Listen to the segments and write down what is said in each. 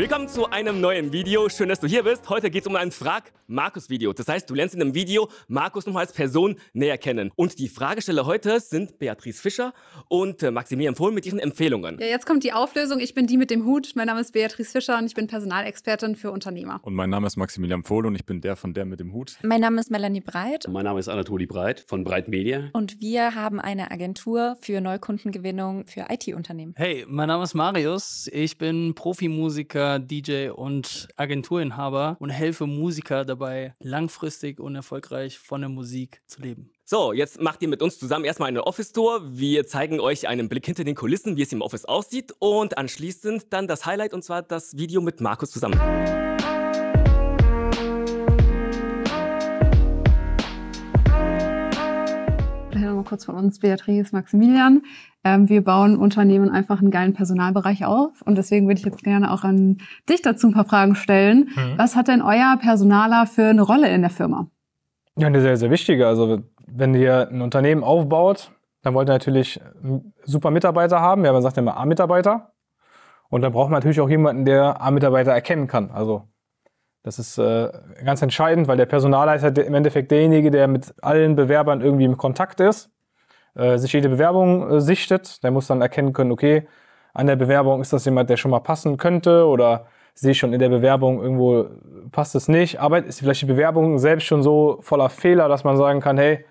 Willkommen zu einem neuen Video. Schön, dass du hier bist. Heute geht es um ein Frag-Markus-Video. Das heißt, du lernst in einem Video Markus nochmal als Person näher kennen. Und die Fragesteller heute sind Beatrice Fischer und äh, Maximilian Fohlen mit ihren Empfehlungen. Ja, jetzt kommt die Auflösung. Ich bin die mit dem Hut. Mein Name ist Beatrice Fischer und ich bin Personalexpertin für Unternehmer. Und mein Name ist Maximilian Fohlen und ich bin der von der mit dem Hut. Mein Name ist Melanie Breit. Und mein Name ist Anatoli Breit von Breit Media. Und wir haben eine Agentur für Neukundengewinnung für IT-Unternehmen. Hey, mein Name ist Marius. Ich bin Profimusiker DJ und Agenturinhaber und helfe Musiker dabei, langfristig und erfolgreich von der Musik zu leben. So, jetzt macht ihr mit uns zusammen erstmal eine Office-Tour. Wir zeigen euch einen Blick hinter den Kulissen, wie es im Office aussieht und anschließend dann das Highlight und zwar das Video mit Markus zusammen. kurz von uns, Beatrice Maximilian. Ähm, wir bauen Unternehmen einfach einen geilen Personalbereich auf. Und deswegen würde ich jetzt gerne auch an dich dazu ein paar Fragen stellen. Mhm. Was hat denn euer Personaler für eine Rolle in der Firma? Ja, eine sehr, sehr wichtige. Also wenn ihr ein Unternehmen aufbaut, dann wollt ihr natürlich super Mitarbeiter haben. Ja, man sagt ja immer A-Mitarbeiter. Und dann braucht man natürlich auch jemanden, der A-Mitarbeiter erkennen kann. Also das ist äh, ganz entscheidend, weil der Personaler ist halt im Endeffekt derjenige, der mit allen Bewerbern irgendwie im Kontakt ist. Äh, sich jede Bewerbung äh, sichtet. Der muss dann erkennen können, okay, an der Bewerbung ist das jemand, der schon mal passen könnte oder sehe ich schon in der Bewerbung irgendwo passt es nicht. Aber ist vielleicht die Bewerbung selbst schon so voller Fehler, dass man sagen kann, hey,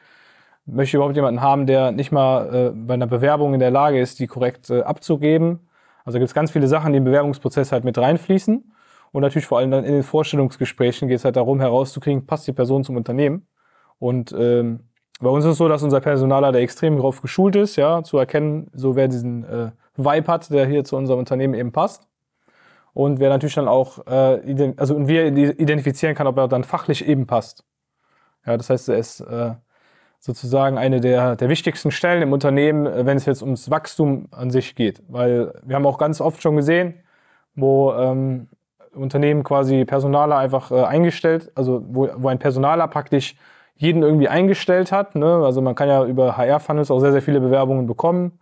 möchte ich überhaupt jemanden haben, der nicht mal äh, bei einer Bewerbung in der Lage ist, die korrekt äh, abzugeben. Also gibt es ganz viele Sachen, die im Bewerbungsprozess halt mit reinfließen. Und natürlich vor allem dann in den Vorstellungsgesprächen geht es halt darum, herauszukriegen, passt die Person zum Unternehmen. Und ähm, bei uns ist es so, dass unser Personaler, extrem darauf geschult ist, ja, zu erkennen, so wer diesen äh, Vibe hat, der hier zu unserem Unternehmen eben passt. Und wer natürlich dann auch, äh, also und wir identifizieren kann, ob er dann fachlich eben passt. Ja, das heißt, er ist äh, sozusagen eine der, der wichtigsten Stellen im Unternehmen, äh, wenn es jetzt ums Wachstum an sich geht. Weil wir haben auch ganz oft schon gesehen, wo ähm, Unternehmen quasi Personaler einfach äh, eingestellt, also wo, wo ein Personaler praktisch jeden irgendwie eingestellt hat. Ne? Also man kann ja über HR-Funnels auch sehr, sehr viele Bewerbungen bekommen.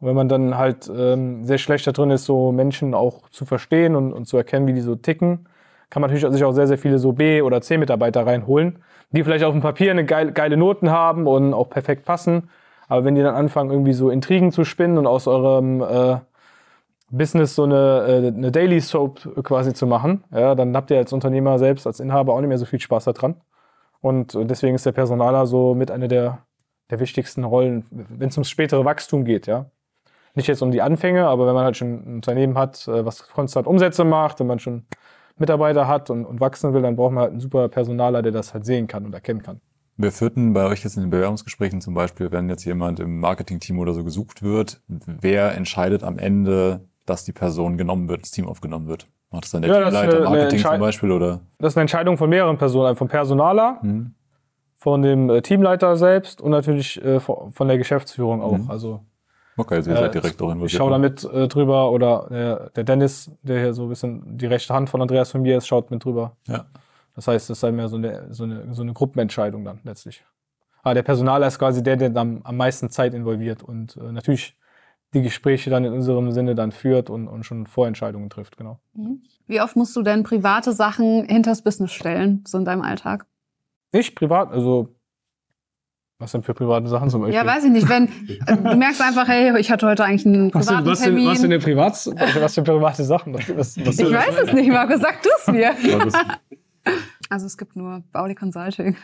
Und wenn man dann halt ähm, sehr schlecht da drin ist, so Menschen auch zu verstehen und, und zu erkennen, wie die so ticken, kann man natürlich sich auch sehr, sehr viele so B- oder C-Mitarbeiter reinholen, die vielleicht auf dem Papier eine geile, geile Noten haben und auch perfekt passen. Aber wenn die dann anfangen, irgendwie so Intrigen zu spinnen und aus eurem äh, Business so eine, äh, eine Daily Soap quasi zu machen, ja, dann habt ihr als Unternehmer selbst, als Inhaber auch nicht mehr so viel Spaß daran. Und deswegen ist der Personaler so mit einer der, der wichtigsten Rollen, wenn es ums spätere Wachstum geht, ja. Nicht jetzt um die Anfänge, aber wenn man halt schon ein Unternehmen hat, äh, was konstant Umsätze macht, wenn man schon Mitarbeiter hat und, und wachsen will, dann braucht man halt einen super Personaler, der das halt sehen kann und erkennen kann. Wir führten bei euch jetzt in den Bewerbungsgesprächen zum Beispiel, wenn jetzt jemand im Marketing-Team oder so gesucht wird, wer entscheidet am Ende, dass die Person genommen wird, das Team aufgenommen wird? Macht das dann der ja, Teamleiter äh, eine, Marketing eine zum Beispiel? Oder? Das ist eine Entscheidung von mehreren Personen, also vom Personaler, mhm. von dem äh, Teamleiter selbst und natürlich äh, von der Geschäftsführung auch. Mhm. Also, okay, also ihr seid direkt auch involviert. Ich schaue ne? da mit äh, drüber oder der Dennis, der hier so ein bisschen die rechte Hand von Andreas von mir ist, schaut mit drüber. Ja. Das heißt, das ist dann halt mehr so eine, so eine, so eine Gruppenentscheidung dann letztlich. Aber ah, der Personaler ist quasi der, der dann am meisten Zeit involviert und natürlich die Gespräche dann in unserem Sinne dann führt und, und schon Vorentscheidungen trifft, genau. Mhm. Wie oft musst du denn private Sachen hinters Business stellen, so in deinem Alltag? Ich privat, also was denn für private Sachen zum Beispiel? Ja, weiß ich nicht. Wenn äh, du merkst einfach, hey, ich hatte heute eigentlich einen privaten was, was Termin. Denn, was, denn Privats, was für private Sachen? Was, was, ich weiß es nicht, Markus. Sag du es mir. also es gibt nur Bauli Consulting.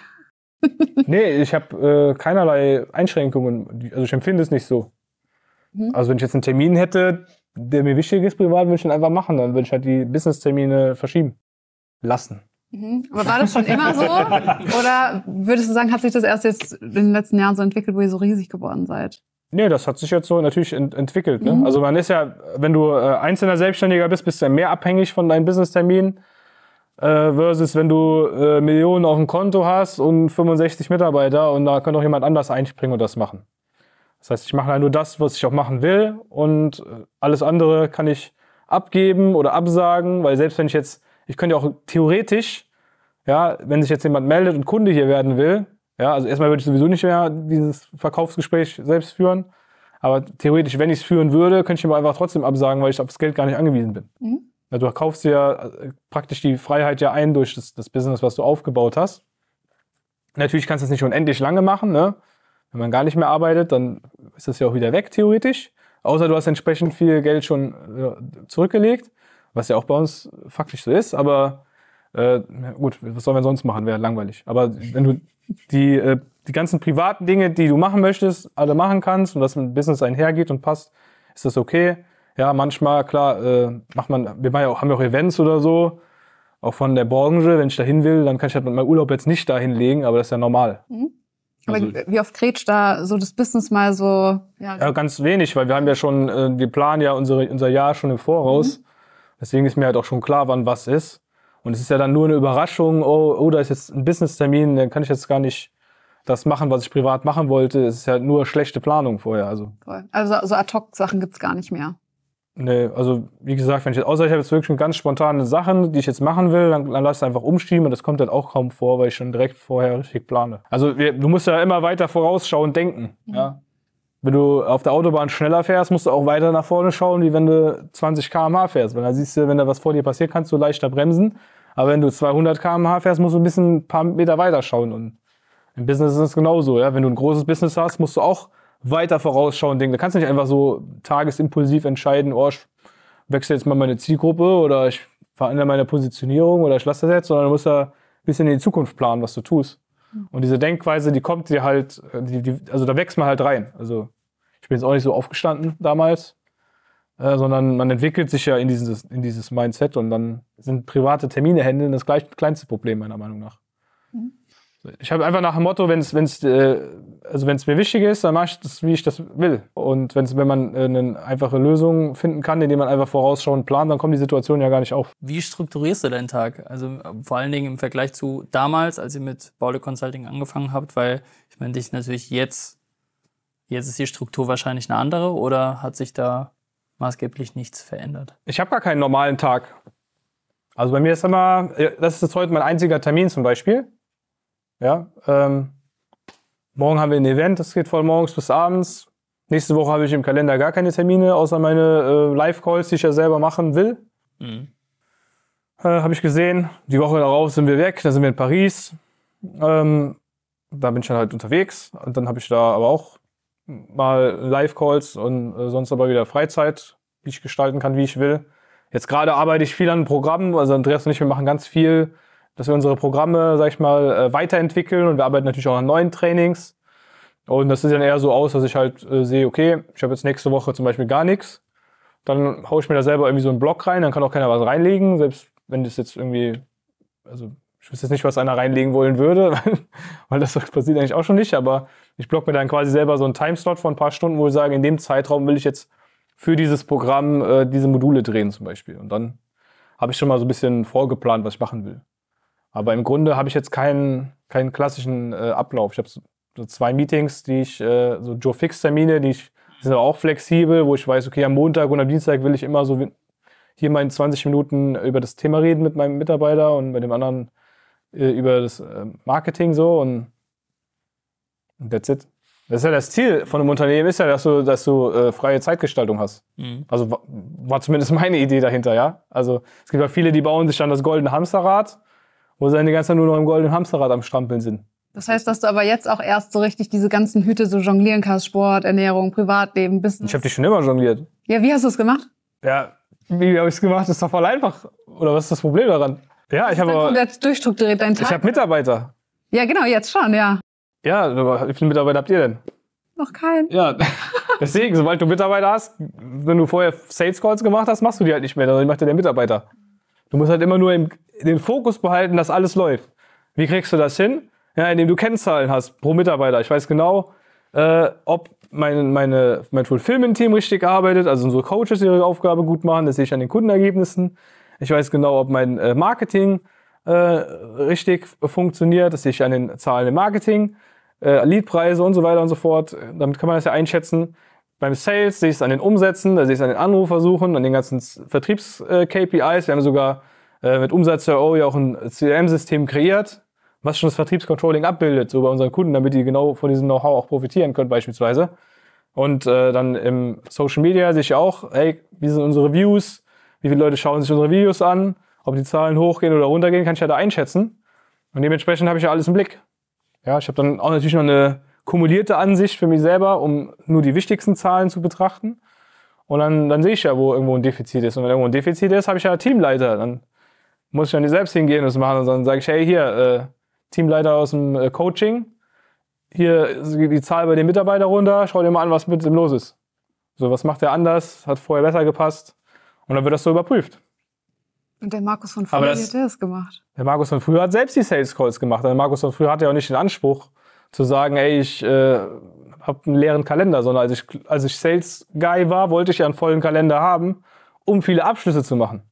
nee, ich habe äh, keinerlei Einschränkungen. Also ich empfinde es nicht so. Mhm. Also wenn ich jetzt einen Termin hätte, der mir wichtig ist privat, würde ich ihn einfach machen. Dann würde ich halt die Business-Termine verschieben lassen. Mhm. Aber war das schon immer so? Oder würdest du sagen, hat sich das erst jetzt in den letzten Jahren so entwickelt, wo ihr so riesig geworden seid? Nee, das hat sich jetzt so natürlich ent entwickelt. Ne? Mhm. Also man ist ja, wenn du äh, einzelner Selbstständiger bist, bist du ja mehr abhängig von deinem business termin äh, versus wenn du äh, Millionen auf dem Konto hast und 65 Mitarbeiter und da könnte auch jemand anders einspringen und das machen. Das heißt, ich mache halt nur das, was ich auch machen will und äh, alles andere kann ich abgeben oder absagen, weil selbst wenn ich jetzt, ich könnte ja auch theoretisch, ja, wenn sich jetzt jemand meldet und Kunde hier werden will, ja, also erstmal würde ich sowieso nicht mehr dieses Verkaufsgespräch selbst führen, aber theoretisch, wenn ich es führen würde, könnte ich ihm einfach trotzdem absagen, weil ich auf das Geld gar nicht angewiesen bin. Mhm. Also du kaufst ja äh, praktisch die Freiheit ja ein durch das, das Business, was du aufgebaut hast. Natürlich kannst du es nicht unendlich lange machen, ne? Wenn man gar nicht mehr arbeitet, dann ist das ja auch wieder weg, theoretisch. Außer du hast entsprechend viel Geld schon äh, zurückgelegt, was ja auch bei uns faktisch so ist, aber äh, gut, was sollen wir sonst machen? Wäre langweilig. Aber wenn du die, äh, die ganzen privaten Dinge, die du machen möchtest, alle machen kannst und was mit Business einhergeht und passt, ist das okay. Ja, manchmal, klar, äh, macht man, wir machen ja auch, haben ja auch Events oder so, auch von der Branche, wenn ich da hin will, dann kann ich halt meinen Urlaub jetzt nicht dahin legen, aber das ist ja normal. Mhm. Aber also, wie oft kretscht da so das Business mal so? Ja. ja, ganz wenig, weil wir haben ja schon, äh, wir planen ja unsere, unser Jahr schon im Voraus. Mhm. Deswegen ist mir halt auch schon klar, wann was ist. Und es ist ja dann nur eine Überraschung, oh, oh da ist jetzt ein Business-Termin, dann kann ich jetzt gar nicht das machen, was ich privat machen wollte. Es ist ja halt nur schlechte Planung vorher. Also, Voll. also so Ad-Hoc-Sachen gibt's gar nicht mehr. Nee, also wie gesagt, wenn ich jetzt, außer ich habe jetzt wirklich ganz spontane Sachen, die ich jetzt machen will, dann, dann lass es einfach umschieben und das kommt dann auch kaum vor, weil ich schon direkt vorher richtig plane. Also wir, du musst ja immer weiter vorausschauen, denken. Mhm. Ja? Wenn du auf der Autobahn schneller fährst, musst du auch weiter nach vorne schauen, wie wenn du 20 km/h fährst. Weil dann siehst du, wenn da was vor dir passiert, kannst du leichter bremsen. Aber wenn du 200 km/h fährst, musst du ein bisschen ein paar Meter weiter schauen. Und im Business ist es genauso. Ja? Wenn du ein großes Business hast, musst du auch weiter vorausschauen denken. Da kannst du nicht einfach so tagesimpulsiv entscheiden, oh, ich wechsle jetzt mal meine Zielgruppe oder ich verändere meine Positionierung oder ich lasse das jetzt, sondern du musst ja ein bisschen in die Zukunft planen, was du tust. Hm. Und diese Denkweise, die kommt dir halt, die, die, also da wächst man halt rein. Also ich bin jetzt auch nicht so aufgestanden damals, äh, sondern man entwickelt sich ja in dieses, in dieses Mindset und dann sind private Termine händeln das gleich, kleinste Problem meiner Meinung nach. Ich habe einfach nach dem Motto, wenn es wenn's, äh, also wenn's mir wichtig ist, dann mache ich das, wie ich das will. Und wenn's, wenn man äh, eine einfache Lösung finden kann, indem man einfach vorausschauend plant, dann kommt die Situation ja gar nicht auf. Wie strukturierst du deinen Tag? Also vor allen Dingen im Vergleich zu damals, als ihr mit Baule Consulting angefangen habt, weil ich meine, dich natürlich jetzt, jetzt ist die Struktur wahrscheinlich eine andere oder hat sich da maßgeblich nichts verändert? Ich habe gar keinen normalen Tag. Also bei mir ist immer, äh, das ist jetzt heute mein einziger Termin zum Beispiel. Ja, ähm, morgen haben wir ein Event, das geht von morgens bis abends. Nächste Woche habe ich im Kalender gar keine Termine, außer meine äh, Live-Calls, die ich ja selber machen will. Mhm. Äh, habe ich gesehen. Die Woche darauf sind wir weg, dann sind wir in Paris. Ähm, da bin ich dann halt unterwegs. Und dann habe ich da aber auch mal Live-Calls und äh, sonst aber wieder Freizeit, die ich gestalten kann, wie ich will. Jetzt gerade arbeite ich viel an Programmen. Also Andreas und ich, wir machen ganz viel dass wir unsere Programme, sag ich mal, äh, weiterentwickeln und wir arbeiten natürlich auch an neuen Trainings. Und das sieht dann eher so aus, dass ich halt äh, sehe, okay, ich habe jetzt nächste Woche zum Beispiel gar nichts. Dann haue ich mir da selber irgendwie so einen Block rein, dann kann auch keiner was reinlegen, selbst wenn das jetzt irgendwie, also ich wüsste jetzt nicht, was einer reinlegen wollen würde, weil, das passiert eigentlich auch schon nicht, aber ich blocke mir dann quasi selber so einen Timeslot von ein paar Stunden, wo ich sage, in dem Zeitraum will ich jetzt für dieses Programm äh, diese Module drehen zum Beispiel. Und dann habe ich schon mal so ein bisschen vorgeplant, was ich machen will. Aber im Grunde habe ich jetzt keinen, keinen klassischen äh, Ablauf. Ich habe so, so, zwei Meetings, die ich, äh, so Joe-Fix-Termine, die ich, sind aber auch flexibel, wo ich weiß, okay, am Montag und am Dienstag will ich immer so hier mal in 20 Minuten über das Thema reden mit meinem Mitarbeiter und bei dem anderen äh, über das äh, Marketing so und that's it. Das ist ja das Ziel von einem Unternehmen, ist ja, dass du, dass du äh, freie Zeitgestaltung hast. Mhm. Also war, zumindest meine Idee dahinter, ja. Also es gibt ja viele, die bauen sich dann das goldene Hamsterrad wo sie eine ganze Zeit nur noch im goldenen Hamsterrad am Strampeln sind. Das heißt, dass du aber jetzt auch erst so richtig diese ganzen Hüte so jonglieren kannst, Sport, Ernährung, Privatleben, Business. Ich habe dich schon immer jongliert. Ja, wie hast du es gemacht? Ja, wie habe ich es gemacht? Das ist doch voll einfach. Oder was ist das Problem daran? Ja, ich habe. komplett durchstrukturiert deinen Tag. Ich habe Mitarbeiter. Ja, genau, jetzt schon, ja. Ja, aber wie viele Mitarbeiter habt ihr denn? Noch keinen. Ja, deswegen, sobald du Mitarbeiter hast, wenn du vorher Sales Calls gemacht hast, machst du die halt nicht mehr, sondern macht dir der Mitarbeiter. Du musst halt immer nur im, den Fokus behalten, dass alles läuft. Wie kriegst du das hin? Ja, indem du Kennzahlen hast pro Mitarbeiter. Ich weiß genau, äh, ob mein, meine, mein Fulfillment-Team richtig arbeitet, also unsere Coaches ihre Aufgabe gut machen, das sehe ich an den Kundenergebnissen. Ich weiß genau, ob mein äh, Marketing äh, richtig funktioniert, das sehe ich an den Zahlen im Marketing, äh, Leadpreise und so weiter und so fort. Damit kann man das ja einschätzen beim Sales, sehe ich es an den Umsätzen, da sehe ich es an den Anrufversuchen, an den ganzen Vertriebs-KPIs. Äh, Wir haben sogar äh, mit Umsatz ja e auch ein CRM-System kreiert, was schon das Vertriebscontrolling abbildet, so bei unseren Kunden, damit die genau von diesem Know-how auch profitieren können beispielsweise. Und äh, dann im Social Media sehe ich auch, hey, wie sind unsere Views, wie viele Leute schauen sich unsere Videos an, ob die Zahlen hochgehen oder runtergehen, kann ich ja da einschätzen. Und dementsprechend habe ich ja alles im Blick. Ja, ich habe dann auch natürlich noch eine kumulierte Ansicht für mich selber, um nur die wichtigsten Zahlen zu betrachten. Und dann, dann sehe ich ja, wo irgendwo ein Defizit ist. Und wenn irgendwo ein Defizit ist, habe ich ja Teamleiter. Dann muss ich ja nicht selbst hingehen und das machen. Und dann sage ich, hey, hier, äh, Teamleiter aus dem äh, Coaching, hier die Zahl bei den Mitarbeitern runter, schau dir mal an, was mit dem los ist. So, was macht der anders? Hat vorher besser gepasst? Und dann wird das so überprüft. Und der Markus von früher hat das gemacht. Der Markus von früher hat selbst die Sales Calls gemacht. Der Markus von früher hatte ja auch nicht den Anspruch, zu sagen, ey, ich äh, habe einen leeren Kalender, sondern als ich, als ich Sales Guy war, wollte ich ja einen vollen Kalender haben, um viele Abschlüsse zu machen.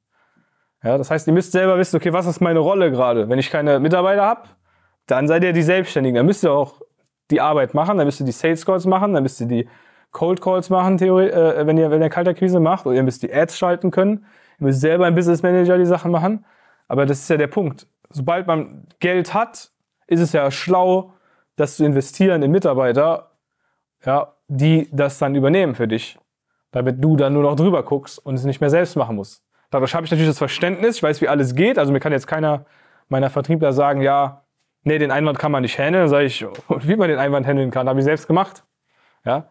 Ja, das heißt, ihr müsst selber wissen, okay, was ist meine Rolle gerade? Wenn ich keine Mitarbeiter habe, dann seid ihr die Selbstständigen. Dann müsst ihr auch die Arbeit machen, dann müsst ihr die Sales Calls machen, dann müsst ihr die Cold Calls machen, Theorie, äh, wenn ihr wenn ihr Kaltakquise macht, oder ihr müsst die Ads schalten können, ihr müsst selber im Business Manager die Sachen machen. Aber das ist ja der Punkt. Sobald man Geld hat, ist es ja schlau, das zu investieren in Mitarbeiter, ja, die das dann übernehmen für dich, damit du dann nur noch drüber guckst und es nicht mehr selbst machen musst. Dadurch habe ich natürlich das Verständnis, ich weiß, wie alles geht. Also mir kann jetzt keiner meiner Vertriebler sagen, ja, nee, den Einwand kann man nicht handeln. Dann sage ich, wie man den Einwand handeln kann, habe ich selbst gemacht. Ja,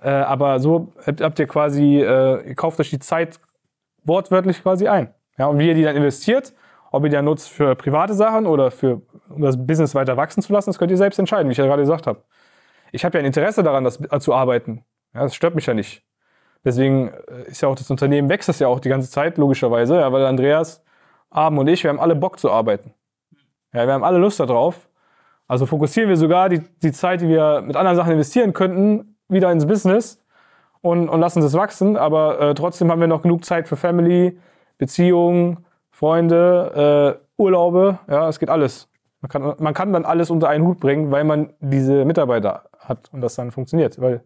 äh, aber so habt, ihr quasi, äh, ihr kauft euch die Zeit wortwörtlich quasi ein. Ja, und wie ihr die dann investiert, ob ihr die dann nutzt für private Sachen oder für um das Business weiter wachsen zu lassen, das könnt ihr selbst entscheiden, wie ich ja gerade gesagt habe. Ich habe ja ein Interesse daran, das äh, zu arbeiten. Ja, das stört mich ja nicht. Deswegen äh, ist ja auch das Unternehmen wächst das ja auch die ganze Zeit, logischerweise, ja, weil Andreas, Abend und ich, wir haben alle Bock zu arbeiten. Ja, wir haben alle Lust darauf. Also fokussieren wir sogar die, die Zeit, die wir mit anderen Sachen investieren könnten, wieder ins Business und, und lassen es wachsen. Aber äh, trotzdem haben wir noch genug Zeit für Family, Beziehungen, Freunde, äh, Urlaube. Ja, es geht alles. Man kann, man kann dann alles unter einen Hut bringen, weil man diese Mitarbeiter hat und das dann funktioniert. Weil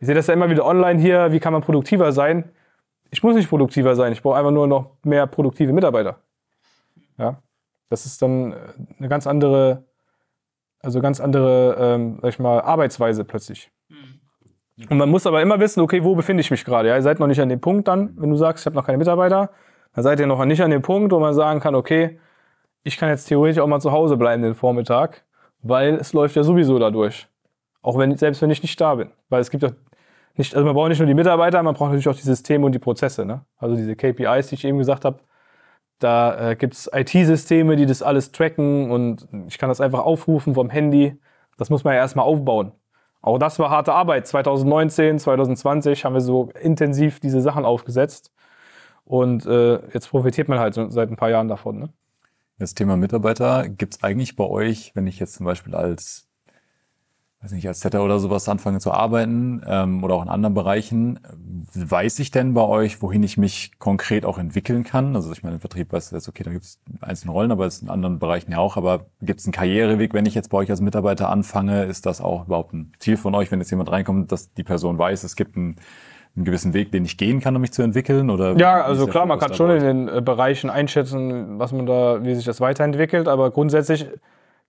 ich sehe das ja immer wieder online hier, wie kann man produktiver sein? Ich muss nicht produktiver sein, ich brauche einfach nur noch mehr produktive Mitarbeiter. Ja, das ist dann äh, eine ganz andere, also ganz andere, ähm, sag ich mal, Arbeitsweise plötzlich. Mhm. Und man muss aber immer wissen, okay, wo befinde ich mich gerade? Ja, ihr seid noch nicht an dem Punkt dann, wenn du sagst, ich habe noch keine Mitarbeiter, dann seid ihr noch nicht an dem Punkt, wo man sagen kann, okay, ich kann jetzt theoretisch auch mal zu Hause bleiben den Vormittag, weil es läuft ja sowieso dadurch. Auch wenn, selbst wenn ich nicht da bin. Weil es gibt ja nicht, also man braucht nicht nur die Mitarbeiter, man braucht natürlich auch die Systeme und die Prozesse. Ne? Also diese KPIs, die ich eben gesagt habe, da äh, gibt es IT-Systeme, die das alles tracken und ich kann das einfach aufrufen vom Handy. Das muss man ja erstmal aufbauen. Auch das war harte Arbeit. 2019, 2020 haben wir so intensiv diese Sachen aufgesetzt. Und äh, jetzt profitiert man halt seit ein paar Jahren davon. Ne? Das Thema Mitarbeiter gibt es eigentlich bei euch, wenn ich jetzt zum Beispiel als, weiß nicht, als Setter oder sowas anfange zu arbeiten ähm, oder auch in anderen Bereichen, weiß ich denn bei euch, wohin ich mich konkret auch entwickeln kann? Also ich meine, im Vertrieb weiß jetzt, okay, da gibt es einzelne Rollen, aber es in anderen Bereichen ja auch. Aber gibt es einen Karriereweg, wenn ich jetzt bei euch als Mitarbeiter anfange? Ist das auch überhaupt ein Ziel von euch, wenn jetzt jemand reinkommt, dass die Person weiß, es gibt einen einen gewissen Weg, den ich gehen kann, um mich zu entwickeln? Oder ja, also klar, man kann schon in den äh, Bereichen einschätzen, was man da, wie sich das weiterentwickelt, aber grundsätzlich,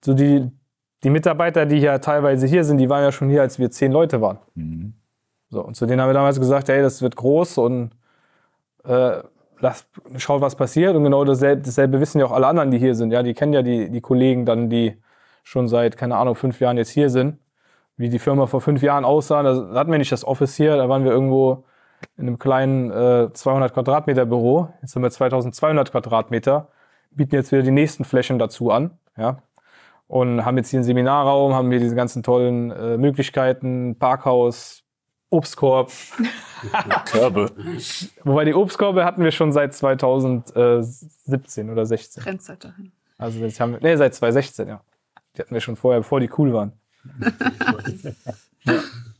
so die, die Mitarbeiter, die ja teilweise hier sind, die waren ja schon hier, als wir zehn Leute waren. Mhm. So, und zu denen haben wir damals gesagt, hey, das wird groß und äh, lasst, schaut, was passiert. Und genau dasselbe, dasselbe, wissen ja auch alle anderen, die hier sind. Ja, die kennen ja die, die Kollegen dann, die schon seit, keine Ahnung, fünf Jahren jetzt hier sind wie die Firma vor fünf Jahren aussah. Da hatten wir nicht das Office hier, da waren wir irgendwo in einem kleinen äh, 200 Quadratmeter Büro. Jetzt sind wir 2200 Quadratmeter, bieten jetzt wieder die nächsten Flächen dazu an. Ja? Und haben jetzt hier einen Seminarraum, haben hier diese ganzen tollen äh, Möglichkeiten, Parkhaus, Obstkorb. Körbe. Wobei die Obstkörbe hatten wir schon seit 2017 oder 16. Trendseite. Also jetzt haben wir, nee, seit 2016, ja. Die hatten wir schon vorher, bevor die cool waren.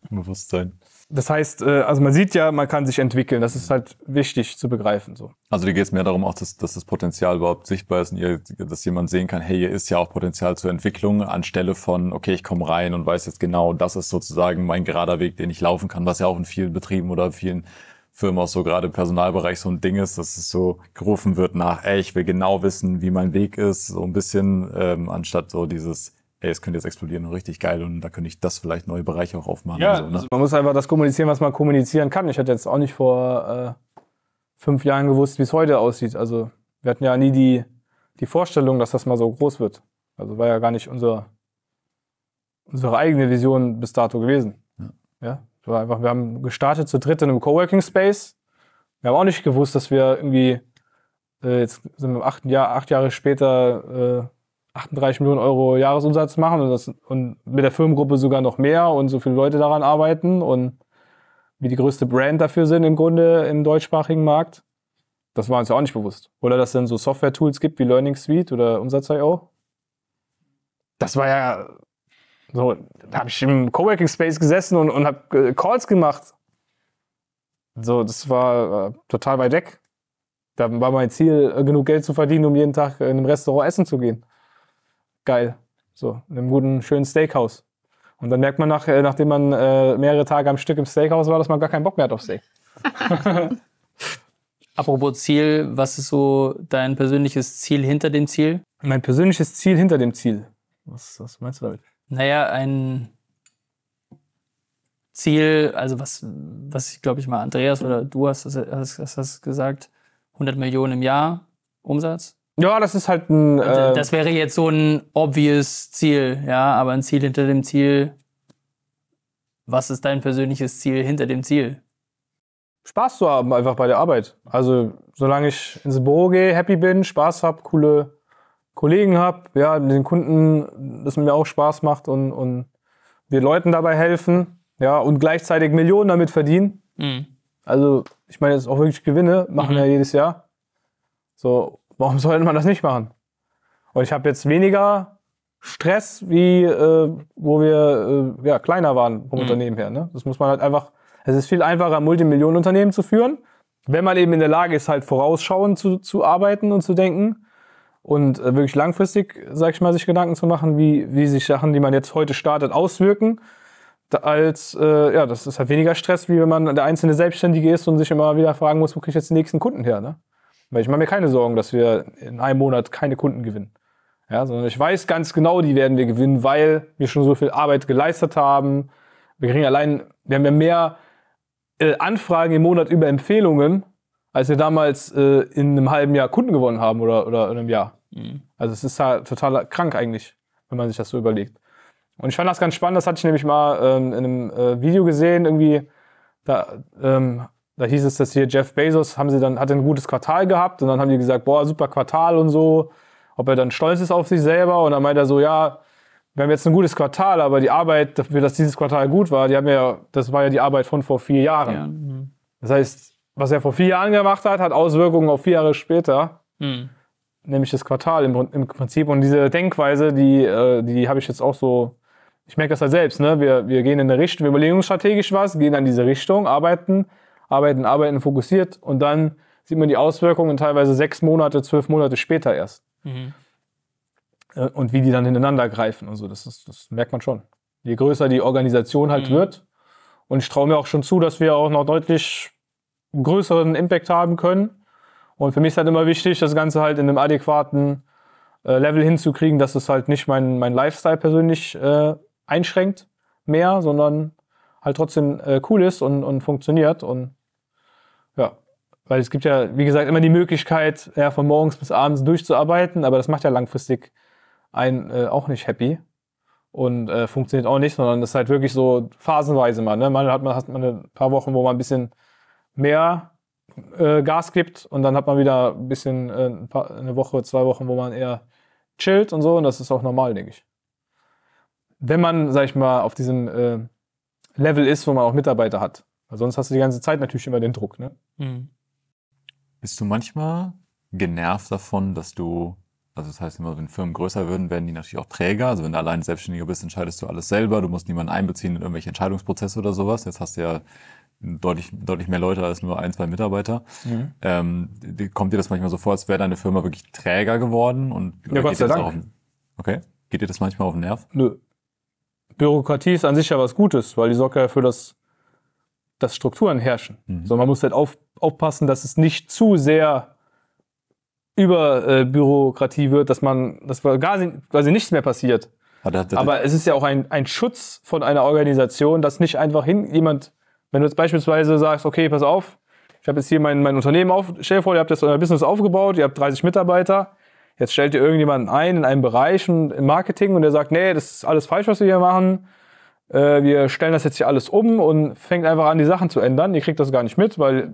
Bewusstsein. Das heißt, äh, also man sieht ja, man kann sich entwickeln. Das ist halt wichtig zu begreifen. So. Also dir geht es mehr darum, auch dass, dass, das Potenzial überhaupt sichtbar ist und ihr, dass jemand sehen kann, hey, hier ist ja auch Potenzial zur Entwicklung, anstelle von, okay, ich komme rein und weiß jetzt genau, das ist sozusagen mein gerader Weg, den ich laufen kann, was ja auch in vielen Betrieben oder vielen Firmen auch so gerade im Personalbereich so ein Ding ist, dass es so gerufen wird nach, ey, ich will genau wissen, wie mein Weg ist, so ein bisschen, ähm, anstatt so dieses, ey, es könnte jetzt explodieren und richtig geil und da könnte ich das vielleicht neue Bereiche auch aufmachen. Ja, so, ne? also man muss einfach das kommunizieren, was man kommunizieren kann. Ich hätte jetzt auch nicht vor äh, fünf Jahren gewusst, wie es heute aussieht. Also wir hatten ja nie die, die Vorstellung, dass das mal so groß wird. Also war ja gar nicht unser, unsere eigene Vision bis dato gewesen. Ja. ja? War einfach, wir haben gestartet zu dritt in einem Coworking Space. Wir haben auch nicht gewusst, dass wir irgendwie, äh, jetzt sind wir im Jahr, acht Jahre später, äh, 38 Millionen Euro Jahresumsatz machen und, das, und mit der Firmengruppe sogar noch mehr und so viele Leute daran arbeiten und wie die größte Brand dafür sind im Grunde im deutschsprachigen Markt. Das war uns ja auch nicht bewusst. Oder dass es dann so Software-Tools gibt wie Learning Suite oder Umsatz.io. Das war ja so, da habe ich im Coworking Space gesessen und, und habe äh, Calls gemacht. So, das war äh, total weit weg. Da war mein Ziel, äh, genug Geld zu verdienen, um jeden Tag in einem Restaurant essen zu gehen geil. So, in einem guten, schönen Steakhouse. Und dann merkt man, nach, äh, nachdem man äh, mehrere Tage am Stück im Steakhouse war, dass man gar keinen Bock mehr hat auf Steak. Apropos Ziel, was ist so dein persönliches Ziel hinter dem Ziel? Mein persönliches Ziel hinter dem Ziel. Was, was meinst du damit? Naja, ein Ziel, also was, was ich glaube ich mal, Andreas oder du hast das, hast, hast das gesagt, 100 Millionen im Jahr Umsatz. Ja, das ist halt ein. Äh, äh das wäre jetzt so ein obvious Ziel, ja, aber ein Ziel hinter dem Ziel. Was ist dein persönliches Ziel hinter dem Ziel? Spaß zu haben, einfach bei der Arbeit. Also, solange ich ins Büro gehe, happy bin, Spaß habe, coole Kollegen habe, ja, den Kunden, das mir auch Spaß macht und, und wir Leuten dabei helfen, ja, und gleichzeitig Millionen damit verdienen. Mhm. Also, ich meine, jetzt auch wirklich Gewinne, machen mhm. wir ja jedes Jahr. So, Warum sollte man das nicht machen? Und ich habe jetzt weniger Stress, wie äh, wo wir äh, ja, kleiner waren vom mhm. Unternehmen her. Ne? Das muss man halt einfach, es ist viel einfacher, Multimillionenunternehmen zu führen, wenn man eben in der Lage ist, halt vorausschauend zu, zu arbeiten und zu denken und äh, wirklich langfristig, sag ich mal, sich Gedanken zu machen, wie, wie sich Sachen, die man jetzt heute startet, auswirken. Als, äh, ja, das ist halt weniger Stress, wie wenn man der einzelne Selbstständige ist und sich immer wieder fragen muss, wo kriege ich jetzt den nächsten Kunden her, ne? Weil ich mache mir keine Sorgen, dass wir in einem Monat keine Kunden gewinnen. Ja, sondern ich weiß ganz genau, die werden wir gewinnen, weil wir schon so viel Arbeit geleistet haben. Wir kriegen allein, wir haben ja mehr äh, Anfragen im Monat über Empfehlungen, als wir damals äh, in einem halben Jahr Kunden gewonnen haben oder, oder in einem Jahr. Mhm. Also es ist halt total krank eigentlich, wenn man sich das so überlegt. Und ich fand das ganz spannend, das hatte ich nämlich mal ähm, in einem äh, Video gesehen, irgendwie, da ähm, da hieß es, dass hier Jeff Bezos haben sie dann, hat ein gutes Quartal gehabt und dann haben die gesagt, boah, super Quartal und so, ob er dann stolz ist auf sich selber. Und dann meint er so, ja, wir haben jetzt ein gutes Quartal, aber die Arbeit dafür, dass dieses Quartal gut war, die haben ja, das war ja die Arbeit von vor vier Jahren. Ja. Das heißt, was er vor vier Jahren gemacht hat, hat Auswirkungen auf vier Jahre später. Mhm. Nämlich das Quartal im, im, Prinzip. Und diese Denkweise, die, äh, die habe ich jetzt auch so. Ich merke das halt selbst, ne? Wir, wir gehen in eine Richtung, wir überlegen uns strategisch was, gehen an diese Richtung, arbeiten arbeiten, arbeiten, fokussiert und dann sieht man die Auswirkungen teilweise sechs Monate, zwölf Monate später erst. Mhm. Äh, und wie die dann hintereinander greifen und so, das, ist, das merkt man schon. Je größer die Organisation halt mhm. wird, und ich traue mir auch schon zu, dass wir auch noch deutlich größeren Impact haben können. Und für mich ist halt immer wichtig, das Ganze halt in einem adäquaten äh, Level hinzukriegen, dass es halt nicht mein, mein Lifestyle persönlich äh, einschränkt mehr, sondern halt trotzdem äh, cool ist und, und funktioniert. Und ja, weil es gibt ja, wie gesagt, immer die Möglichkeit, ja, von morgens bis abends durchzuarbeiten, aber das macht ja langfristig einen äh, auch nicht happy und äh, funktioniert auch nicht, sondern das ist halt wirklich so phasenweise mal. Ne? Man hat man hat man ein paar Wochen, wo man ein bisschen mehr äh, Gas gibt und dann hat man wieder ein bisschen äh, ein paar, eine Woche, zwei Wochen, wo man eher chillt und so und das ist auch normal, denke ich. Wenn man, sag ich mal, auf diesem äh, Level ist, wo man auch Mitarbeiter hat. Weil sonst hast du die ganze Zeit natürlich immer den Druck. Ne? Mhm. Bist du manchmal genervt davon, dass du, also das heißt immer, wenn Firmen größer würden, werden die natürlich auch träger. Also wenn du allein Selbstständiger bist, entscheidest du alles selber. Du musst niemanden einbeziehen in irgendwelche Entscheidungsprozesse oder sowas. Jetzt hast du ja deutlich, deutlich mehr Leute als nur ein, zwei Mitarbeiter. Mhm. Ähm, kommt dir das manchmal so vor, als wäre deine Firma wirklich träger geworden? Und ja, Gott sei Dank. Auf, okay. Geht dir das manchmal auf den Nerv? Nö. Bürokratie ist an sich ja was Gutes, weil die sorgt ja dafür, dass, dass Strukturen herrschen. Mhm. So, man muss halt auf, aufpassen, dass es nicht zu sehr über äh, Bürokratie wird, dass man, dass quasi, quasi nichts mehr passiert. Ah, Aber es ist ja auch ein, ein Schutz von einer Organisation, dass nicht einfach hin jemand, wenn du jetzt beispielsweise sagst, okay, pass auf, ich habe jetzt hier mein, mein Unternehmen auf, stell dir vor, ihr habt jetzt euer Business aufgebaut, ihr habt 30 Mitarbeiter, jetzt stellt ihr irgendjemanden ein in einem Bereich und im Marketing und der sagt, nee, das ist alles falsch, was wir hier machen. Äh, wir stellen das jetzt hier alles um und fängt einfach an, die Sachen zu ändern. Ihr kriegt das gar nicht mit, weil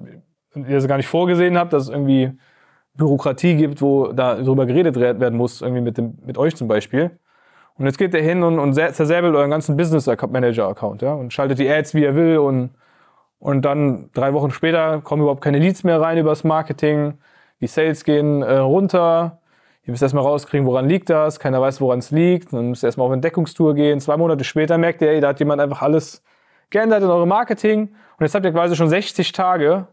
ihr das gar nicht vorgesehen habt, dass es irgendwie Bürokratie gibt, wo da darüber geredet werden muss, irgendwie mit, dem, mit euch zum Beispiel. Und jetzt geht der hin und, und zersäbelt euren ganzen Business Manager Account ja, und schaltet die Ads, wie er will. Und, und dann drei Wochen später kommen überhaupt keine Leads mehr rein übers Marketing. Die Sales gehen äh, runter. Ihr müsst erstmal rauskriegen, woran liegt das. Keiner weiß, woran es liegt. Dann müsst ihr erstmal auf Entdeckungstour gehen. Zwei Monate später merkt ihr, da hat jemand einfach alles geändert in eurem Marketing. Und jetzt habt ihr quasi schon 60 Tage,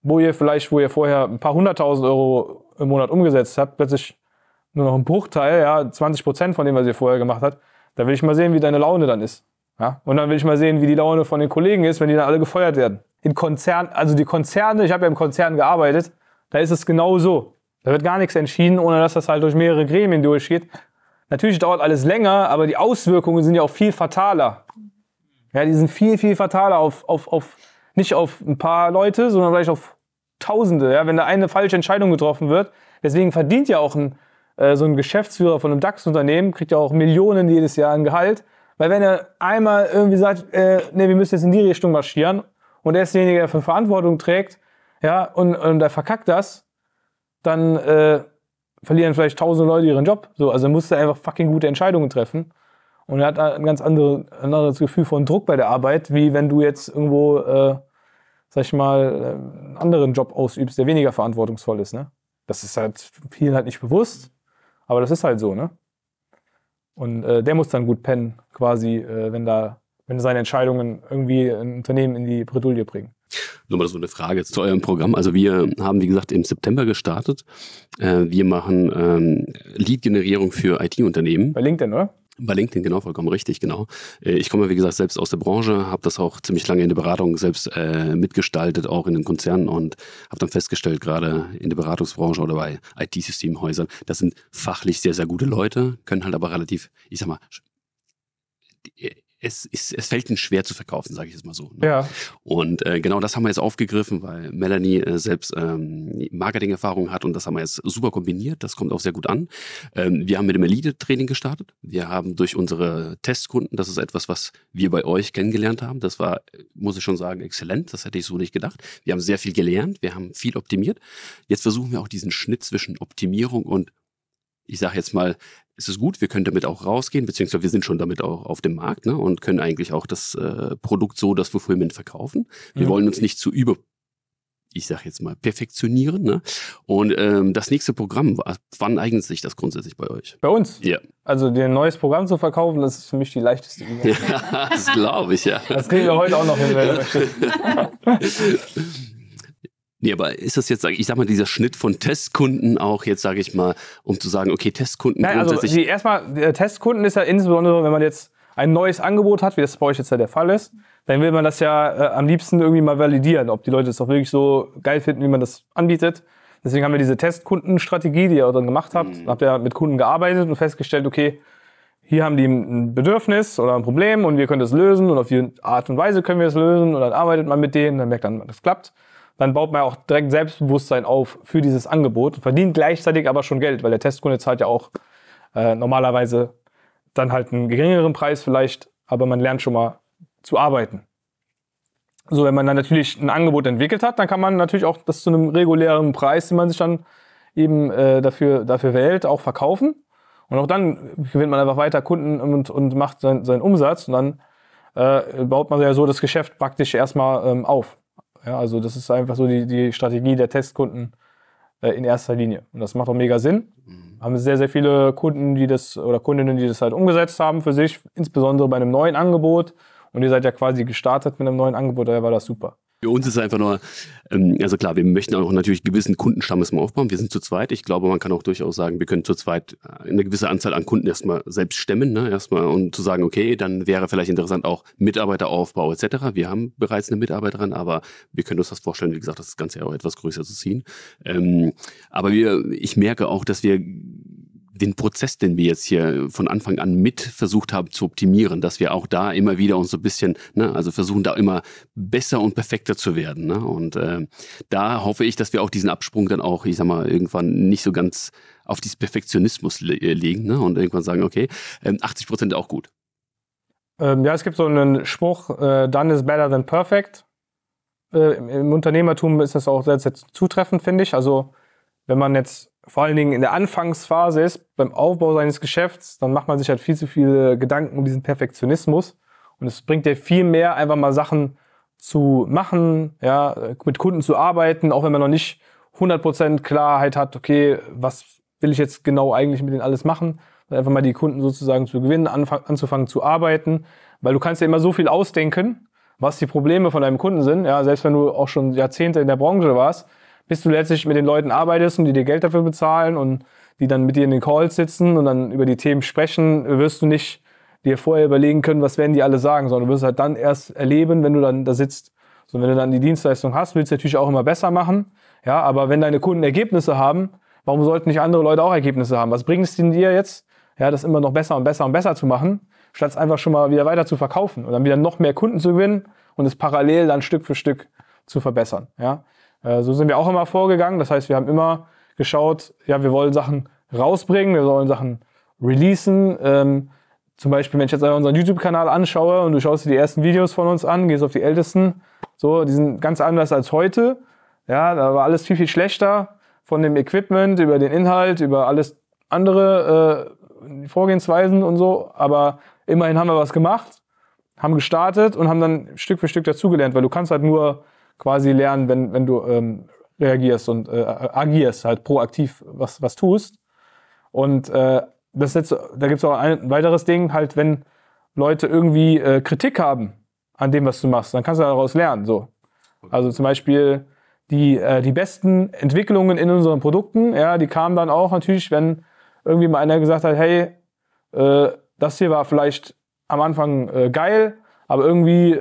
wo ihr vielleicht, wo ihr vorher ein paar hunderttausend Euro im Monat umgesetzt habt, plötzlich nur noch ein Bruchteil, ja, 20 Prozent von dem, was ihr vorher gemacht habt. Da will ich mal sehen, wie deine Laune dann ist. Ja? Und dann will ich mal sehen, wie die Laune von den Kollegen ist, wenn die dann alle gefeuert werden. In Konzernen, also die Konzerne, ich habe ja im Konzern gearbeitet, da ist es genau so. Da wird gar nichts entschieden, ohne dass das halt durch mehrere Gremien durchgeht. Natürlich dauert alles länger, aber die Auswirkungen sind ja auch viel fataler. Ja, die sind viel, viel fataler auf, auf, auf nicht auf ein paar Leute, sondern vielleicht auf Tausende, ja, wenn da eine falsche Entscheidung getroffen wird. Deswegen verdient ja auch ein, äh, so ein Geschäftsführer von einem DAX-Unternehmen, kriegt ja auch Millionen jedes Jahr an Gehalt. Weil wenn er einmal irgendwie sagt, äh, nee, wir müssen jetzt in die Richtung marschieren und er ist derjenige, der für Verantwortung trägt, ja, und, und er verkackt das, dann äh, verlieren vielleicht tausende Leute ihren Job. So, also er musste einfach fucking gute Entscheidungen treffen. Und er hat ein ganz andere, anderes Gefühl von Druck bei der Arbeit, wie wenn du jetzt irgendwo, äh, sag ich mal, äh, einen anderen Job ausübst, der weniger verantwortungsvoll ist. Ne? Das ist halt vielen halt nicht bewusst, aber das ist halt so. Ne? Und äh, der muss dann gut pennen, quasi, äh, wenn da, wenn seine Entscheidungen irgendwie ein Unternehmen in die Bredouille bringen. Nochmal so eine Frage zu eurem Programm. Also wir haben, wie gesagt, im September gestartet. Äh, wir machen ähm, Lead-Generierung für IT-Unternehmen. Bei LinkedIn, oder? Bei LinkedIn, genau, vollkommen richtig, genau. Äh, ich komme, wie gesagt, selbst aus der Branche, habe das auch ziemlich lange in der Beratung selbst äh, mitgestaltet, auch in den Konzernen und habe dann festgestellt, gerade in der Beratungsbranche oder bei IT-Systemhäusern, das sind fachlich sehr, sehr gute Leute, können halt aber relativ, ich sag mal, es, ist, es fällt ihnen schwer zu verkaufen, sage ich jetzt mal so. Ne? Ja. Und äh, genau das haben wir jetzt aufgegriffen, weil Melanie äh, selbst ähm, Marketing-Erfahrung hat und das haben wir jetzt super kombiniert. Das kommt auch sehr gut an. Ähm, wir haben mit dem Elite-Training gestartet. Wir haben durch unsere Testkunden, das ist etwas, was wir bei euch kennengelernt haben. Das war, muss ich schon sagen, exzellent. Das hätte ich so nicht gedacht. Wir haben sehr viel gelernt. Wir haben viel optimiert. Jetzt versuchen wir auch diesen Schnitt zwischen Optimierung und ich sage jetzt mal, es ist gut, wir können damit auch rausgehen, beziehungsweise wir sind schon damit auch auf dem Markt ne, und können eigentlich auch das äh, Produkt so, dass wir vorhin verkaufen. Wir ja. wollen uns nicht zu über ich sage jetzt mal, perfektionieren. Ne? Und ähm, das nächste Programm, wann eignet sich das grundsätzlich bei euch? Bei uns? Ja. Also dir ein neues Programm zu verkaufen, das ist für mich die leichteste Idee. ja, das glaube ich, ja. Das kriegen wir heute auch noch hin, wenn du möchtest. Nee, aber ist das jetzt, ich sag mal, dieser Schnitt von Testkunden auch jetzt, sage ich mal, um zu sagen, okay, Testkunden Nein, also, grundsätzlich. Also, erstmal, äh, Testkunden ist ja insbesondere, wenn man jetzt ein neues Angebot hat, wie das bei euch jetzt ja der Fall ist, dann will man das ja äh, am liebsten irgendwie mal validieren, ob die Leute das auch wirklich so geil finden, wie man das anbietet. Deswegen haben wir diese Testkundenstrategie, die ihr dann gemacht habt. Mhm. Habt ihr mit Kunden gearbeitet und festgestellt, okay, hier haben die ein Bedürfnis oder ein Problem und wir können das lösen und auf die Art und Weise können wir es lösen und dann arbeitet man mit denen, dann merkt man, das klappt dann baut man auch direkt Selbstbewusstsein auf für dieses Angebot, verdient gleichzeitig aber schon Geld, weil der Testkunde zahlt ja auch äh, normalerweise dann halt einen geringeren Preis vielleicht, aber man lernt schon mal zu arbeiten. So, wenn man dann natürlich ein Angebot entwickelt hat, dann kann man natürlich auch das zu einem regulären Preis, den man sich dann eben äh, dafür, dafür wählt, auch verkaufen. Und auch dann gewinnt man einfach weiter Kunden und, und macht sein, seinen Umsatz und dann äh, baut man ja so das Geschäft praktisch erstmal ähm, auf. Ja, also das ist einfach so die, die Strategie der Testkunden äh, in erster Linie. Und das macht auch mega Sinn. Mhm. Haben sehr, sehr viele Kunden, die das oder Kundinnen, die das halt umgesetzt haben für sich, insbesondere bei einem neuen Angebot. Und ihr seid ja quasi gestartet mit einem neuen Angebot, daher war das super. Für uns ist einfach nur, ähm, also klar, wir möchten auch natürlich gewissen Kundenstammes mal aufbauen. Wir sind zu zweit. Ich glaube, man kann auch durchaus sagen, wir können zu zweit äh, eine gewisse Anzahl an Kunden erstmal selbst stemmen, ne? erstmal und zu sagen, okay, dann wäre vielleicht interessant auch Mitarbeiteraufbau etc. Wir haben bereits eine Mitarbeiterin, aber wir können uns das vorstellen, wie gesagt, das Ganze auch etwas größer zu ziehen. Ähm, aber wir, ich merke auch, dass wir den Prozess, den wir jetzt hier von Anfang an mit versucht haben zu optimieren, dass wir auch da immer wieder uns so ein bisschen, ne, also versuchen da immer besser und perfekter zu werden. Ne? Und äh, da hoffe ich, dass wir auch diesen Absprung dann auch, ich sag mal, irgendwann nicht so ganz auf diesen Perfektionismus le äh, legen ne? und irgendwann sagen, okay, ähm, 80 Prozent auch gut. Ähm, ja, es gibt so einen Spruch, äh, done is better than perfect. Äh, Im Unternehmertum ist das auch sehr, sehr zutreffend, finde ich. Also wenn man jetzt vor allen Dingen in der Anfangsphase ist, beim Aufbau seines Geschäfts, dann macht man sich halt viel zu viele Gedanken um diesen Perfektionismus. Und es bringt dir viel mehr, einfach mal Sachen zu machen, ja, mit Kunden zu arbeiten, auch wenn man noch nicht 100% Klarheit hat, okay, was will ich jetzt genau eigentlich mit denen alles machen? Einfach mal die Kunden sozusagen zu gewinnen, anzufangen zu arbeiten, weil du kannst ja immer so viel ausdenken, was die Probleme von deinem Kunden sind, ja, selbst wenn du auch schon Jahrzehnte in der Branche warst, bis du letztlich mit den Leuten arbeitest und die dir Geld dafür bezahlen und die dann mit dir in den Calls sitzen und dann über die Themen sprechen, wirst du nicht dir vorher überlegen können, was werden die alle sagen, sondern du wirst halt dann erst erleben, wenn du dann da sitzt. So, wenn du dann die Dienstleistung hast, willst du natürlich auch immer besser machen. Ja, aber wenn deine Kunden Ergebnisse haben, warum sollten nicht andere Leute auch Ergebnisse haben? Was bringt es denn dir jetzt, ja, das immer noch besser und besser und besser zu machen, statt es einfach schon mal wieder weiter zu verkaufen und dann wieder noch mehr Kunden zu gewinnen und es parallel dann Stück für Stück zu verbessern. Ja? Äh, so sind wir auch immer vorgegangen. Das heißt, wir haben immer geschaut, ja, wir wollen Sachen rausbringen, wir wollen Sachen releasen. Ähm, zum Beispiel, wenn ich jetzt unseren YouTube-Kanal anschaue und du schaust dir die ersten Videos von uns an, gehst auf die ältesten, so, die sind ganz anders als heute. Ja, da war alles viel, viel schlechter von dem Equipment, über den Inhalt, über alles andere äh, Vorgehensweisen und so. Aber immerhin haben wir was gemacht, haben gestartet und haben dann Stück für Stück dazugelernt, weil du kannst halt nur quasi lernen, wenn, wenn du ähm, reagierst und äh, äh, agierst, halt proaktiv was, was tust. Und äh, das jetzt, da gibt es auch ein weiteres Ding, halt, wenn Leute irgendwie äh, Kritik haben an dem, was du machst, dann kannst du daraus lernen. So. Also zum Beispiel die, äh, die besten Entwicklungen in unseren Produkten, ja, die kamen dann auch natürlich, wenn irgendwie mal einer gesagt hat, hey, äh, das hier war vielleicht am Anfang geil, aber irgendwie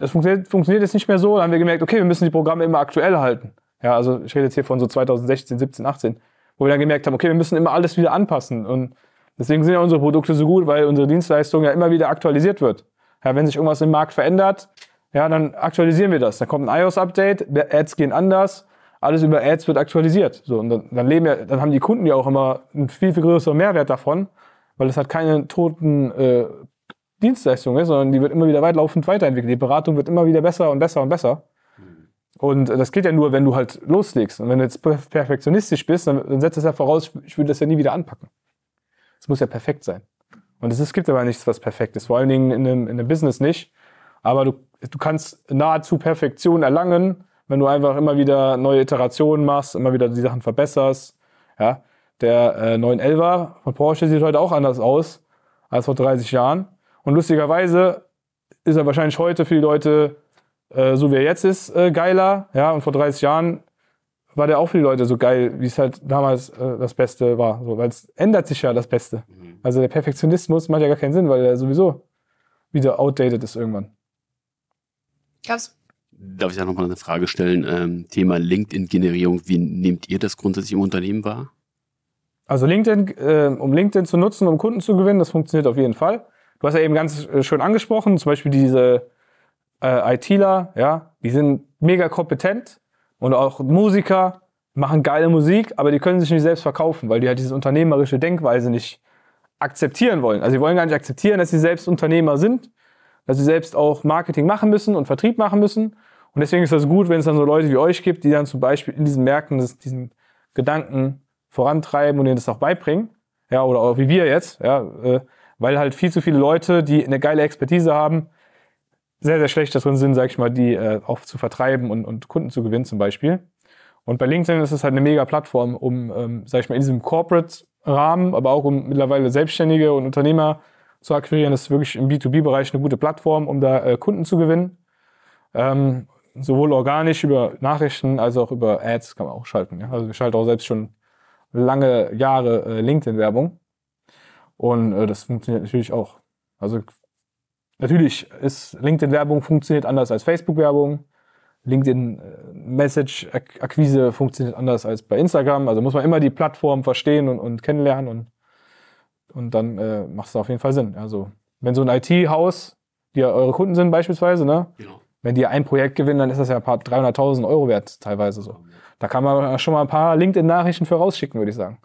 das funktioniert, funktioniert jetzt nicht mehr so. Dann haben wir gemerkt, okay, wir müssen die Programme immer aktuell halten. Ja, also ich rede jetzt hier von so 2016, 17, 18, wo wir dann gemerkt haben, okay, wir müssen immer alles wieder anpassen. Und deswegen sind ja unsere Produkte so gut, weil unsere Dienstleistung ja immer wieder aktualisiert wird. Ja, wenn sich irgendwas im Markt verändert, ja, dann aktualisieren wir das. Dann kommt ein iOS-Update, Ads gehen anders, alles über Ads wird aktualisiert. So, und dann, dann leben ja, dann haben die Kunden ja auch immer einen viel, viel größeren Mehrwert davon, weil es halt keine toten äh, Dienstleistung ist, sondern die wird immer wieder weitlaufend weiterentwickelt. Die Beratung wird immer wieder besser und besser und besser. Mhm. Und äh, das geht ja nur, wenn du halt loslegst. Und wenn du jetzt perfektionistisch bist, dann, dann setzt es ja voraus, ich würde das ja nie wieder anpacken. Es muss ja perfekt sein. Und es gibt aber nichts, was perfekt ist. Vor allen Dingen in einem, in einem Business nicht. Aber du, du kannst nahezu Perfektion erlangen, wenn du einfach immer wieder neue Iterationen machst, immer wieder die Sachen verbesserst. Ja, der äh, 911er von Porsche sieht heute auch anders aus als vor 30 Jahren. Und lustigerweise ist er wahrscheinlich heute für die Leute, äh, so wie er jetzt ist, äh, geiler. Ja, und vor 30 Jahren war der auch für die Leute so geil, wie es halt damals äh, das Beste war. So, Weil es ändert sich ja das Beste. Mhm. Also der Perfektionismus macht ja gar keinen Sinn, weil er sowieso wieder outdated ist irgendwann. Gab's Darf ich da nochmal eine Frage stellen? Ähm, Thema LinkedIn-Generierung. Wie nehmt ihr das grundsätzlich im Unternehmen wahr? Also LinkedIn, äh, um LinkedIn zu nutzen, um Kunden zu gewinnen, das funktioniert auf jeden Fall. Du hast ja eben ganz äh, schön angesprochen, zum Beispiel diese äh, ITler, ja, die sind mega kompetent und auch Musiker machen geile Musik, aber die können sich nicht selbst verkaufen, weil die halt diese unternehmerische Denkweise nicht akzeptieren wollen. Also sie wollen gar nicht akzeptieren, dass sie selbst Unternehmer sind, dass sie selbst auch Marketing machen müssen und Vertrieb machen müssen. Und deswegen ist das gut, wenn es dann so Leute wie euch gibt, die dann zum Beispiel in diesen Märkten das, diesen Gedanken vorantreiben und ihnen das auch beibringen. Ja, oder auch wie wir jetzt, ja, äh, weil halt viel zu viele Leute, die eine geile Expertise haben, sehr, sehr schlecht darin sind, sag ich mal, die äh, auch zu vertreiben und, und Kunden zu gewinnen zum Beispiel. Und bei LinkedIn ist es halt eine mega Plattform, um, ähm, sag ich mal, in diesem Corporate-Rahmen, aber auch um mittlerweile Selbstständige und Unternehmer zu akquirieren. Das ist wirklich im B2B-Bereich eine gute Plattform, um da äh, Kunden zu gewinnen. Ähm, sowohl organisch über Nachrichten als auch über Ads kann man auch schalten. Ja? Also wir schalten auch selbst schon lange Jahre äh, LinkedIn-Werbung. Und äh, das funktioniert natürlich auch. Also natürlich ist LinkedIn-Werbung funktioniert anders als Facebook-Werbung. LinkedIn-Message-Akquise äh, funktioniert anders als bei Instagram. Also muss man immer die Plattform verstehen und, und kennenlernen und, und dann äh, macht es auf jeden Fall Sinn. Also wenn so ein IT-Haus, die ja eure Kunden sind beispielsweise, ne? Genau. Wenn die ein Projekt gewinnen, dann ist das ja ein paar 300.000 Euro wert teilweise so. Da kann man schon mal ein paar LinkedIn-Nachrichten für rausschicken, würde ich sagen.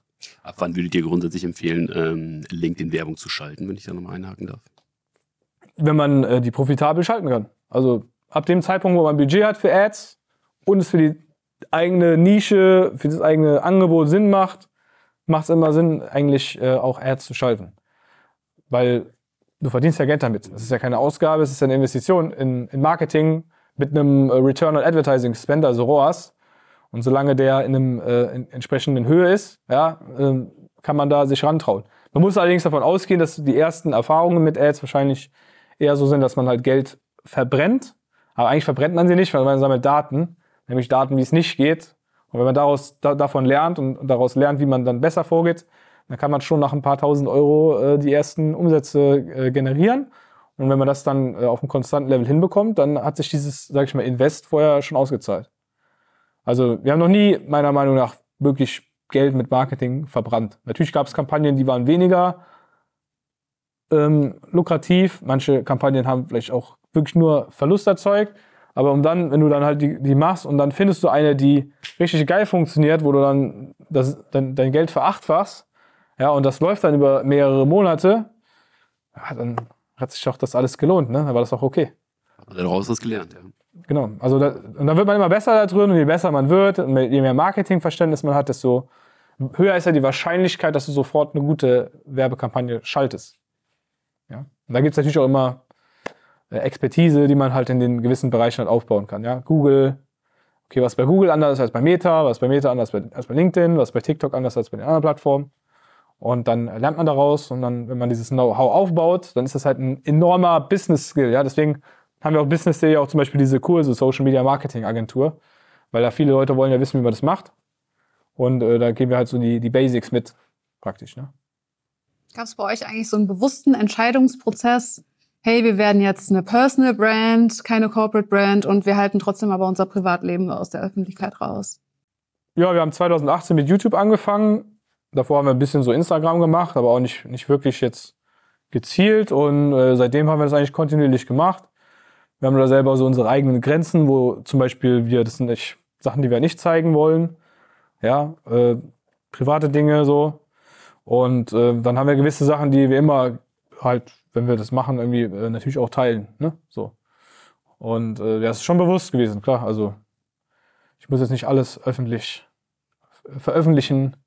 Ab wann würdet ihr grundsätzlich empfehlen, ähm, LinkedIn-Werbung zu schalten, wenn ich da nochmal einhaken darf? Wenn man äh, die profitabel schalten kann. Also ab dem Zeitpunkt, wo man Budget hat für Ads und es für die eigene Nische, für das eigene Angebot Sinn macht, macht es immer Sinn, eigentlich äh, auch Ads zu schalten. Weil du verdienst ja Geld damit. Es ist ja keine Ausgabe, es ist ja eine Investition in, in Marketing mit einem äh, Return on Advertising Spender, also ROAS. Und solange der in einem äh, in entsprechenden Höhe ist, ja, ähm, kann man da sich rantrauen. Man muss allerdings davon ausgehen, dass die ersten Erfahrungen mit Ads wahrscheinlich eher so sind, dass man halt Geld verbrennt. Aber eigentlich verbrennt man sie nicht, weil man sammelt Daten, nämlich Daten, wie es nicht geht. Und wenn man daraus, da, davon lernt und daraus lernt, wie man dann besser vorgeht, dann kann man schon nach ein paar tausend Euro äh, die ersten Umsätze äh, generieren. Und wenn man das dann äh, auf einem konstanten Level hinbekommt, dann hat sich dieses, sag ich mal, Invest vorher schon ausgezahlt. Also wir haben noch nie, meiner Meinung nach, wirklich Geld mit Marketing verbrannt. Natürlich gab es Kampagnen, die waren weniger ähm, lukrativ. Manche Kampagnen haben vielleicht auch wirklich nur Verlust erzeugt. Aber um dann, wenn du dann halt die, die machst und dann findest du eine, die richtig geil funktioniert, wo du dann das, dein, dein Geld verachtfachst, ja, und das läuft dann über mehrere Monate, ja, dann hat sich auch das alles gelohnt, ne? Dann war das auch okay. Hat man daraus was gelernt, ja. Genau, also da, und dann wird man immer besser da drin und je besser man wird und je mehr Marketingverständnis man hat, desto höher ist ja die Wahrscheinlichkeit, dass du sofort eine gute Werbekampagne schaltest. Ja? Und da gibt es natürlich auch immer äh, Expertise, die man halt in den gewissen Bereichen halt aufbauen kann. Ja? Google, okay, was bei Google anders ist als bei Meta, was bei Meta anders als bei LinkedIn, was bei TikTok anders als bei den anderen Plattformen. Und dann lernt man daraus und dann, wenn man dieses Know-how aufbaut, dann ist das halt ein enormer Business-Skill. Ja? Deswegen haben wir auch Business Day auch zum Beispiel diese Kurse, Social Media Marketing Agentur, weil da viele Leute wollen ja wissen, wie man das macht. Und äh, da geben wir halt so die, die Basics mit, praktisch. Ne? Gab es bei euch eigentlich so einen bewussten Entscheidungsprozess? Hey, wir werden jetzt eine Personal Brand, keine Corporate Brand und wir halten trotzdem aber unser Privatleben aus der Öffentlichkeit raus. Ja, wir haben 2018 mit YouTube angefangen. Davor haben wir ein bisschen so Instagram gemacht, aber auch nicht, nicht wirklich jetzt gezielt. Und äh, seitdem haben wir das eigentlich kontinuierlich gemacht. Wir haben da selber so unsere eigenen Grenzen, wo zum Beispiel wir, das sind echt Sachen, die wir nicht zeigen wollen. Ja, äh, private Dinge so. Und äh, dann haben wir gewisse Sachen, die wir immer halt, wenn wir das machen, irgendwie äh, natürlich auch teilen. Ne? So. Und äh, das ist schon bewusst gewesen, klar. Also ich muss jetzt nicht alles öffentlich veröffentlichen,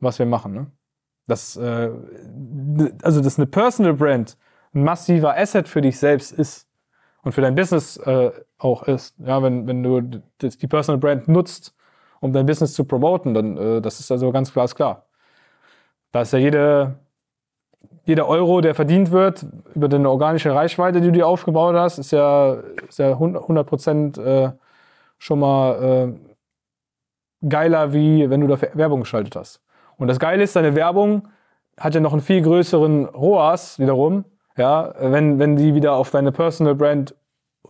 was wir machen. Ne? Das, äh, also dass eine Personal Brand ein massiver Asset für dich selbst ist, und für dein Business äh, auch ist. Ja, wenn, wenn du die Personal Brand nutzt, um dein Business zu promoten, dann äh, das ist also ganz glasklar. Da ist ja jede, jeder Euro, der verdient wird über deine organische Reichweite, die du dir aufgebaut hast, ist ja, ist ja 100 Prozent äh, schon mal äh, geiler, wie wenn du da Werbung geschaltet hast. Und das Geile ist, deine Werbung hat ja noch einen viel größeren ROAS wiederum, ja, wenn, wenn die wieder auf deine Personal Brand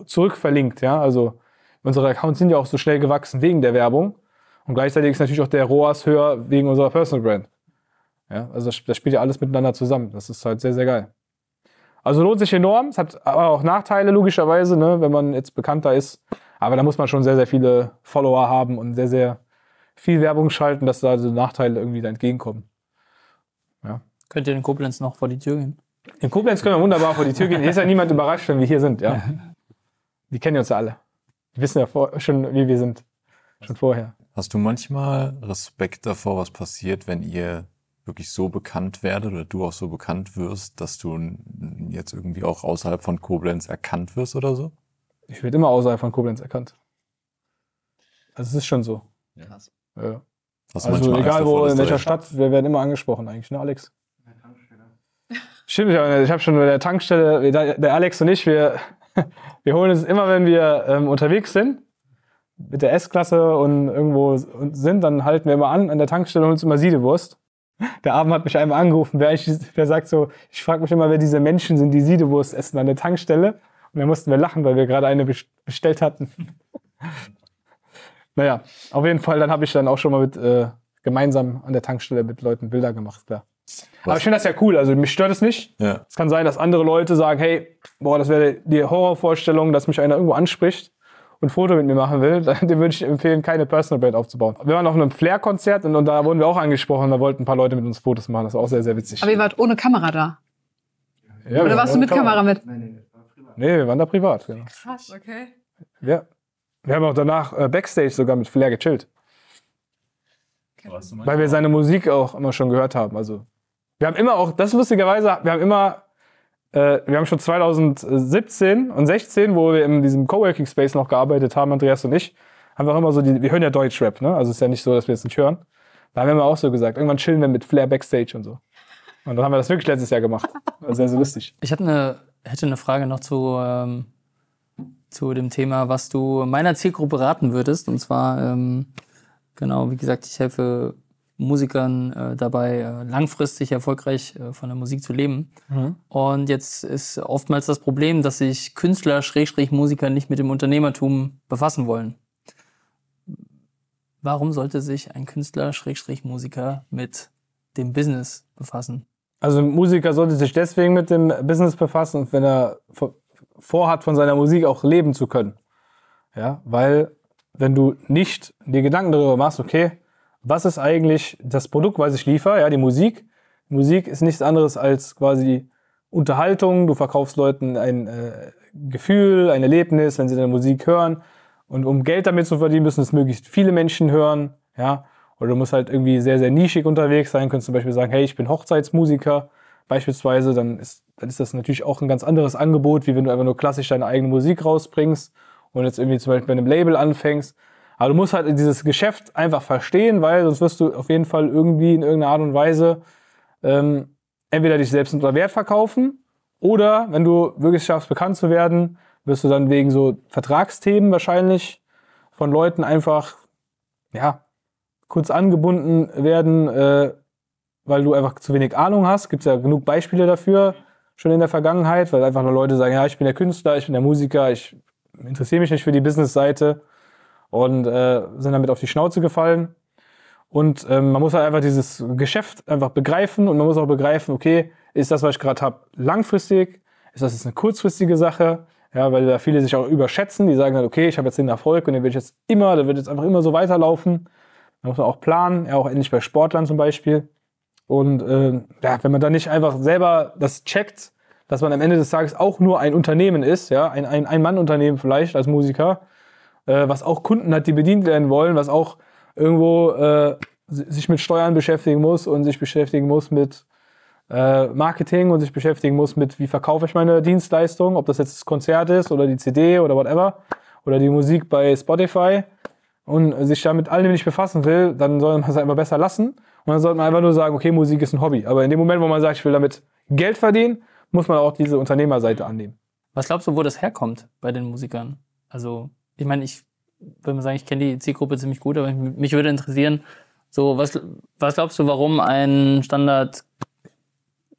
zurückverlinkt, ja, also unsere Accounts sind ja auch so schnell gewachsen wegen der Werbung und gleichzeitig ist natürlich auch der ROAS höher wegen unserer Personal Brand. Ja, also das, das spielt ja alles miteinander zusammen. Das ist halt sehr, sehr geil. Also lohnt sich enorm. Es hat aber auch Nachteile, logischerweise, ne, wenn man jetzt bekannter ist. Aber da muss man schon sehr, sehr viele Follower haben und sehr, sehr viel Werbung schalten, dass da so Nachteile irgendwie da entgegenkommen. Ja. Könnt ihr den Koblenz noch vor die Tür gehen? In Koblenz können wir wunderbar vor die Tür gehen. Hier ist ja niemand überrascht, wenn wir hier sind. Ja. Die kennen uns ja alle. Die wissen ja vor, schon, wie wir sind. Schon vorher. Hast du manchmal Respekt davor, was passiert, wenn ihr wirklich so bekannt werdet oder du auch so bekannt wirst, dass du jetzt irgendwie auch außerhalb von Koblenz erkannt wirst oder so? Ich werde immer außerhalb von Koblenz erkannt. Also es ist schon so. Ja. ja. also egal davor, wo, in welcher Stadt, wir werden immer angesprochen eigentlich, ne Alex? Stimmt, ich habe schon bei der Tankstelle, der Alex und ich, wir, wir holen uns immer, wenn wir ähm, unterwegs sind, mit der S-Klasse und irgendwo sind, dann halten wir immer an, an der Tankstelle und holen uns immer Siedewurst. Der Abend hat mich einmal angerufen, wer, ich, wer sagt so, ich frage mich immer, wer diese Menschen sind, die Siedewurst essen an der Tankstelle. Und dann mussten wir lachen, weil wir gerade eine bestellt hatten. naja, auf jeden Fall, dann habe ich dann auch schon mal mit, äh, gemeinsam an der Tankstelle mit Leuten Bilder gemacht, klar. Was? Aber ich finde das ja cool. Also mich stört es nicht. Ja. Es kann sein, dass andere Leute sagen, hey, boah, das wäre die Horrorvorstellung, dass mich einer irgendwo anspricht und ein Foto mit mir machen will, dem würde ich empfehlen, keine Personal Brand aufzubauen. Wir waren auf einem Flair-Konzert und, und, da wurden wir auch angesprochen. Da wollten ein paar Leute mit uns Fotos machen. Das war auch sehr, sehr witzig. Aber ihr wart ohne Kamera da? Ja, Oder warst du mit Kamera, Kamera mit? Nein, nein, Nee, wir waren da privat. Genau. Krass, okay. Ja. Wir haben auch danach äh, Backstage sogar mit Flair gechillt. Weil wir seine Musik auch immer schon gehört haben. Also wir haben immer auch, das lustigerweise, wir haben immer, äh, wir haben schon 2017 und 16, wo wir in diesem Coworking Space noch gearbeitet haben, Andreas und ich, haben wir auch immer so, die, wir hören ja Deutschrap, ne? Also ist ja nicht so, dass wir jetzt nicht hören. Da haben wir immer auch so gesagt, irgendwann chillen wir mit Flair Backstage und so. Und dann haben wir das wirklich letztes Jahr gemacht. Sehr, sehr lustig. Ich hatte eine, hätte eine Frage noch zu, ähm, zu dem Thema, was du meiner Zielgruppe raten würdest. Und zwar, ähm, genau, wie gesagt, ich helfe Musikern äh, dabei, äh, langfristig erfolgreich äh, von der Musik zu leben. Mhm. Und jetzt ist oftmals das Problem, dass sich Künstler, Schrägstrich Musiker nicht mit dem Unternehmertum befassen wollen. Warum sollte sich ein Künstler, Schrägstrich Musiker mit dem Business befassen? Also ein Musiker sollte sich deswegen mit dem Business befassen, wenn er vorhat, von seiner Musik auch leben zu können. Ja, weil wenn du nicht dir Gedanken darüber machst, okay, was ist eigentlich das Produkt, was ich liefere, ja, die Musik. Musik ist nichts anderes als quasi Unterhaltung. Du verkaufst Leuten ein äh, Gefühl, ein Erlebnis, wenn sie deine Musik hören. Und um Geld damit zu verdienen, müssen es möglichst viele Menschen hören, ja. Oder du musst halt irgendwie sehr, sehr nischig unterwegs sein. Du könntest zum Beispiel sagen, hey, ich bin Hochzeitsmusiker, beispielsweise. Dann ist, dann ist das natürlich auch ein ganz anderes Angebot, wie wenn du einfach nur klassisch deine eigene Musik rausbringst und jetzt irgendwie zum Beispiel mit einem Label anfängst. Aber du musst halt dieses Geschäft einfach verstehen, weil sonst wirst du auf jeden Fall irgendwie in irgendeiner Art und Weise ähm, entweder dich selbst unter Wert verkaufen oder wenn du wirklich schaffst, bekannt zu werden, wirst du dann wegen so Vertragsthemen wahrscheinlich von Leuten einfach, ja, kurz angebunden werden, äh, weil du einfach zu wenig Ahnung hast. Gibt es ja genug Beispiele dafür schon in der Vergangenheit, weil einfach nur Leute sagen, ja, ich bin der Künstler, ich bin der Musiker, ich interessiere mich nicht für die Business-Seite und äh, sind damit auf die Schnauze gefallen. Und ähm, man muss halt einfach dieses Geschäft einfach begreifen und man muss auch begreifen, okay, ist das, was ich gerade habe, langfristig? Ist das jetzt eine kurzfristige Sache? Ja, weil da viele sich auch überschätzen, die sagen dann, halt, okay, ich habe jetzt den Erfolg und den will ich jetzt immer, der wird jetzt einfach immer so weiterlaufen. Da muss man auch planen, ja, auch ähnlich bei Sportlern zum Beispiel. Und äh, ja, wenn man dann nicht einfach selber das checkt, dass man am Ende des Tages auch nur ein Unternehmen ist, ja, ein, ein Ein-Mann-Unternehmen vielleicht als Musiker, äh, was auch Kunden hat, die bedient werden wollen, was auch irgendwo äh, sich mit Steuern beschäftigen muss und sich beschäftigen muss mit äh, Marketing und sich beschäftigen muss mit, wie verkaufe ich meine Dienstleistung, ob das jetzt das Konzert ist oder die CD oder whatever oder die Musik bei Spotify und sich damit allem nicht befassen will, dann soll man es einfach besser lassen und dann sollte man einfach nur sagen, okay, Musik ist ein Hobby. Aber in dem Moment, wo man sagt, ich will damit Geld verdienen, muss man auch diese Unternehmerseite annehmen. Was glaubst du, wo das herkommt bei den Musikern? Also ich meine, ich würde mal sagen, ich kenne die Zielgruppe ziemlich gut, aber mich würde interessieren, so, was, was glaubst du, warum ein Standard,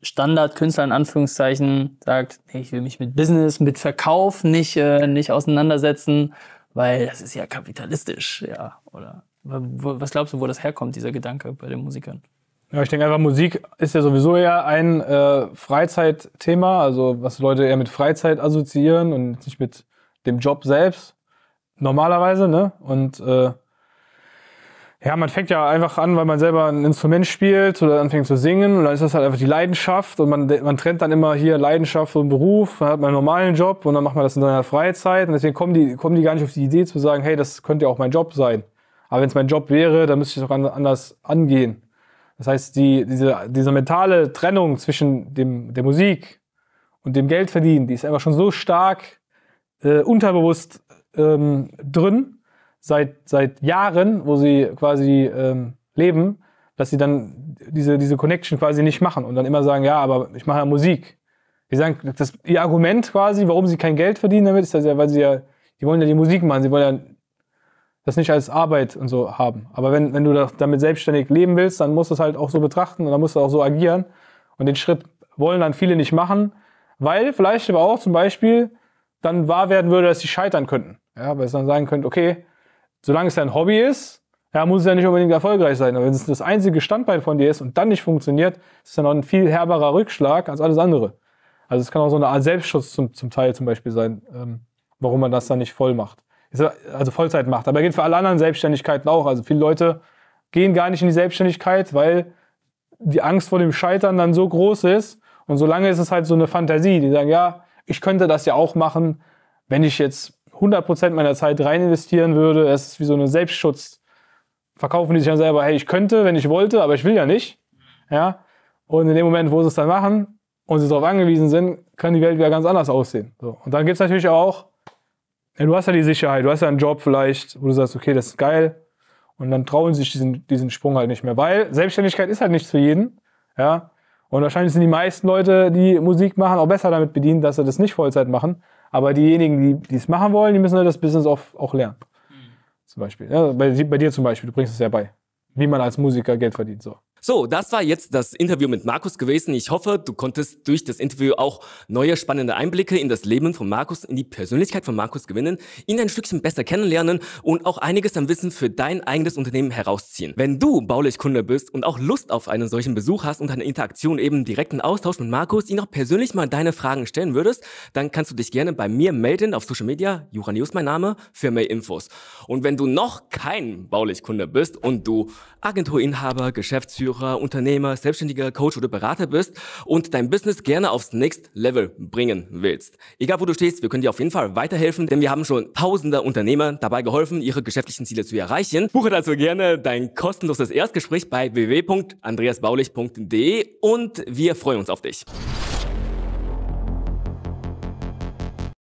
Standardkünstler in Anführungszeichen sagt, nee, ich will mich mit Business, mit Verkauf nicht, äh, nicht auseinandersetzen, weil das ist ja kapitalistisch, ja, oder? Was glaubst du, wo das herkommt, dieser Gedanke bei den Musikern? Ja, ich denke einfach, Musik ist ja sowieso eher ein äh, Freizeitthema, also was Leute eher mit Freizeit assoziieren und nicht mit dem Job selbst normalerweise, ne? Und äh, ja, man fängt ja einfach an, weil man selber ein Instrument spielt oder anfängt zu singen und dann ist das halt einfach die Leidenschaft und man, man trennt dann immer hier Leidenschaft und Beruf, man hat man einen normalen Job und dann macht man das in seiner Freizeit und deswegen kommen die, kommen die gar nicht auf die Idee zu sagen, hey, das könnte ja auch mein Job sein. Aber wenn es mein Job wäre, dann müsste ich es auch anders angehen. Das heißt, die, diese, diese mentale Trennung zwischen dem, der Musik und dem Geldverdienen, die ist einfach schon so stark äh, unterbewusst ähm, drin, seit, seit Jahren, wo sie quasi ähm, leben, dass sie dann diese, diese Connection quasi nicht machen und dann immer sagen, ja, aber ich mache ja Musik. Die sagen, das, ihr Argument quasi, warum sie kein Geld verdienen damit, ist das ja, weil sie ja, die wollen ja die Musik machen, sie wollen ja das nicht als Arbeit und so haben. Aber wenn, wenn du damit selbstständig leben willst, dann musst du es halt auch so betrachten und dann musst du auch so agieren. Und den Schritt wollen dann viele nicht machen, weil vielleicht aber auch zum Beispiel dann wahr werden würde, dass sie scheitern könnten. Ja, weil es dann sagen könnt, okay, solange es dein Hobby ist, ja, muss es ja nicht unbedingt erfolgreich sein. Aber wenn es das einzige Standbein von dir ist und dann nicht funktioniert, ist es ja noch ein viel herberer Rückschlag als alles andere. Also es kann auch so eine Art Selbstschutz zum, zum Teil zum Beispiel sein, ähm, warum man das dann nicht voll macht. Also Vollzeit macht. Aber geht für alle anderen Selbstständigkeiten auch. Also viele Leute gehen gar nicht in die Selbstständigkeit, weil die Angst vor dem Scheitern dann so groß ist. Und solange ist es halt so eine Fantasie, die sagen, ja, ich könnte das ja auch machen, wenn ich jetzt 100% meiner Zeit rein investieren würde. Es ist wie so ein Selbstschutz. Verkaufen die sich dann selber, hey, ich könnte, wenn ich wollte, aber ich will ja nicht. Ja? Und in dem Moment, wo sie es dann machen und sie darauf angewiesen sind, kann die Welt wieder ganz anders aussehen. So. Und dann gibt es natürlich auch, ja, du hast ja die Sicherheit, du hast ja einen Job vielleicht, wo du sagst, okay, das ist geil. Und dann trauen sie sich diesen, diesen Sprung halt nicht mehr, weil Selbstständigkeit ist halt nichts für jeden. Ja? Und wahrscheinlich sind die meisten Leute, die Musik machen, auch besser damit bedient, dass sie das nicht Vollzeit machen, aber diejenigen, die es machen wollen, die müssen halt das Business auch, auch lernen. Mhm. Zum Beispiel. Ja, bei, bei dir zum Beispiel, du bringst es ja bei, wie man als Musiker Geld verdient. So. So, das war jetzt das Interview mit Markus gewesen. Ich hoffe, du konntest durch das Interview auch neue spannende Einblicke in das Leben von Markus, in die Persönlichkeit von Markus gewinnen, ihn ein Stückchen besser kennenlernen und auch einiges an Wissen für dein eigenes Unternehmen herausziehen. Wenn du baulich Kunde bist und auch Lust auf einen solchen Besuch hast und eine Interaktion eben direkten Austausch mit Markus, ihn auch persönlich mal deine Fragen stellen würdest, dann kannst du dich gerne bei mir melden auf Social Media, Jura News mein Name, für mehr Infos. Und wenn du noch kein baulich Kunde bist und du Agenturinhaber, Geschäftsführer, Geschäftsführer, Unternehmer, Selbstständiger, Coach oder Berater bist und dein Business gerne aufs Next Level bringen willst. Egal wo du stehst, wir können dir auf jeden Fall weiterhelfen, denn wir haben schon tausende Unternehmer dabei geholfen, ihre geschäftlichen Ziele zu erreichen. Buche dazu gerne dein kostenloses Erstgespräch bei www.andreasbaulich.de und wir freuen uns auf dich.